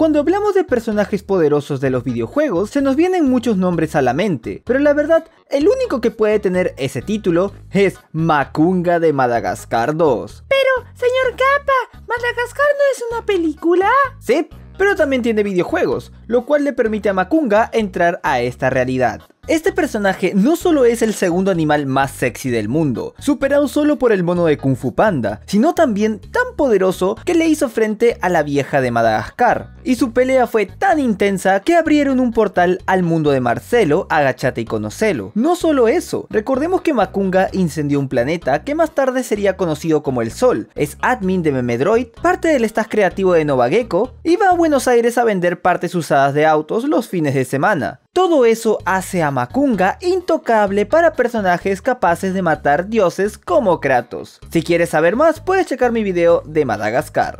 Cuando hablamos de personajes poderosos de los videojuegos, se nos vienen muchos nombres a la mente, pero la verdad, el único que puede tener ese título es Makunga de Madagascar 2. Pero, señor Kappa, ¿Madagascar no es una película? Sí, pero también tiene videojuegos, lo cual le permite a Makunga entrar a esta realidad. Este personaje no solo es el segundo animal más sexy del mundo, superado solo por el mono de Kung Fu Panda, sino también tan poderoso que le hizo frente a la vieja de Madagascar. Y su pelea fue tan intensa que abrieron un portal al mundo de Marcelo, Agachate y Conocelo. No solo eso, recordemos que Makunga incendió un planeta que más tarde sería conocido como el Sol, es admin de Memedroid, parte del staff creativo de Novageco, y va a Buenos Aires a vender partes usadas de autos los fines de semana. Todo eso hace a Makunga intocable para personajes capaces de matar dioses como Kratos. Si quieres saber más, puedes checar mi video de Madagascar.